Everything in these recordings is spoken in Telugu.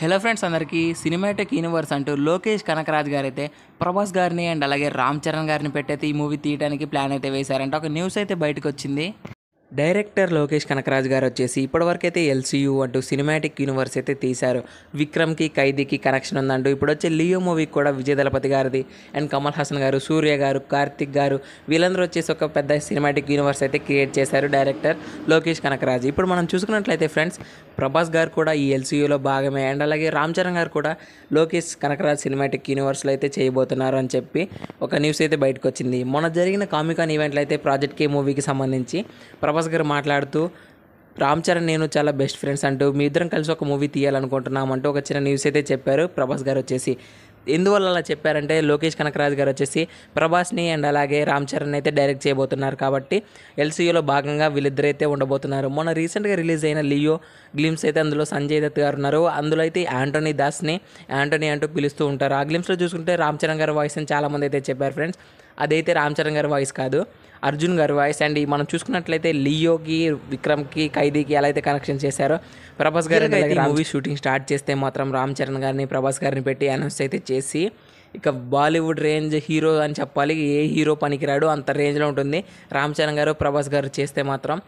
హలో ఫ్రెండ్స్ అందరికీ సినిమాటిక్ యూనివర్స్ అంటూ లోకేష్ కనకరాజ్ గారు అయితే ప్రభాస్ గారిని అండ్ అలాగే రామ్ చరణ్ గారిని పెట్టయితే ఈ మూవీ తీయడానికి ప్లాన్ అయితే వేశారంటే ఒక న్యూస్ అయితే బయటకు వచ్చింది డైరెక్టర్ లోకేష్ కనకరాజ్ గారు వచ్చేసి ఇప్పటివరకైతే ఎల్సీయూ అంటూ సినిమాటిక్ యూనివర్స్ అయితే తీశారు విక్రమ్కి ఖైదీకి కనెక్షన్ ఉందంటూ ఇప్పుడు వచ్చే లియో మూవీకి కూడా దళపతి గారిది అండ్ కమల్ హాసన్ గారు సూర్య గారు కార్తిక్ గారు వీళ్ళందరూ వచ్చేసి ఒక పెద్ద సినిమాటిక్ యూనివర్స్ అయితే క్రియేట్ చేశారు డైరెక్టర్ లోకేష్ కనకరాజ్ ఇప్పుడు మనం చూసుకున్నట్లయితే ఫ్రెండ్స్ ప్రభాస్ గారు కూడా ఈ ఎల్సీయూలో భాగమే అండ్ అలాగే రామ్ చరణ్ గారు కూడా లోకేష్ కనకరాజ్ సినిమాటిక్ యూనివర్స్లో అయితే చేయబోతున్నారు అని చెప్పి ఒక న్యూస్ అయితే బయటకు వచ్చింది మొన్న జరిగిన కామికాన్ ఈవెంట్లు అయితే ప్రాజెక్ట్ కే మూవీకి సంబంధించి ప్రభాస్ ప్రభాస్ గారు మాట్లాడుతూ రామ్ చరణ్ నేను చాలా బెస్ట్ ఫ్రెండ్స్ అంటూ మీ ఇద్దరం కలిసి ఒక మూవీ తీయాలనుకుంటున్నాం అంటూ ఒక చిన్న న్యూస్ అయితే చెప్పారు ప్రభాస్ గారు వచ్చేసి ఎందువల్ల అలా చెప్పారంటే లోకేష్ కనకరాజ్ గారు వచ్చేసి ప్రభాస్ని అండ్ అలాగే రామ్ చరణ్ అయితే డైరెక్ట్ చేయబోతున్నారు కాబట్టి ఎల్సీయూలో భాగంగా వీళ్ళిద్దరైతే ఉండబోతున్నారు మొన్న రీసెంట్గా రిలీజ్ అయిన లియో గ్లిమ్స్ అయితే అందులో సంజయ్ దత్ గారు ఉన్నారు అందులో అయితే యాంటోనీ దాస్ని యాంటోనీ అంటూ పిలుస్తూ ఉంటారు ఆ గ్లిమ్స్లో చూసుకుంటే రామ్ చరణ్ గారి వాయిస్ అని చాలామంది అయితే చెప్పారు ఫ్రెండ్స్ అదైతే రామ్ చరణ్ గారి వాయిస్ కాదు అర్జున్ గారి వాయిస్ అండ్ మనం చూసుకున్నట్లయితే లియోకి విక్రమ్కి ఖైదీకి ఎలా అయితే కనెక్షన్ చేశారో ప్రభాస్ గారి మూవీ షూటింగ్ స్టార్ట్ చేస్తే మాత్రం రామ్ చరణ్ గారిని ప్రభాస్ గారిని పెట్టి అనౌన్స్ అయితే చేసి ఇక బాలీవుడ్ రేంజ్ హీరో అని చెప్పాలి ఏ హీరో పనికిరాడు అంత రేంజ్లో ఉంటుంది రామ్ చరణ్ గారు ప్రభాస్ గారు చేస్తే మాత్రం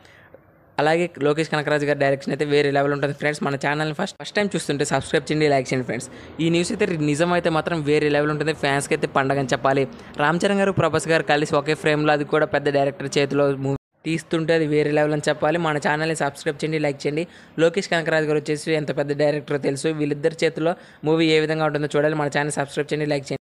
అలాగే లోకేష్ కనకరాజు గారి డైరెక్షన్ అయితే వేరే లెవెల్ ఉంటుంది ఫ్రెండ్స్ మన ఛానల్ని ఫస్ట్ ఫస్ట్ టైం చూస్తుంటే సబ్స్క్రైబ్ చేయండి లైక్ చేయండి ఫ్రెండ్స్ ఈ న్యూస్ అయితే నిజం అయితే మాత్రం వేరే లెవెల్ ఉంటుంది ఫ్యాన్స్కి అయితే పండగని చెప్పాలి రామ్ చరణ్ గారు ప్రభాస్ గారు కలిసి ఒకే ఫ్రేమ్లో అది కూడా పెద్ద డైరెక్టర్ చేతిలో మూవీ తీస్తుంటే అది వేరే లెవెల్ అని చెప్పాలి మన ఛానల్ని సబ్స్క్రైబ్ చేయండి లైక్ చేయండి లోకేష్ కనకరాజు గారు వచ్చేసి ఎంత పెద్ద డైరెక్టర్ తెలుసు వీళ్ళిద్దరి చేతిలో మూవీ ఏ విధంగా ఉంటుందో చూడాలి మన ఛానల్ సబ్స్క్రైబ్ చేయండి లైక్ చేయండి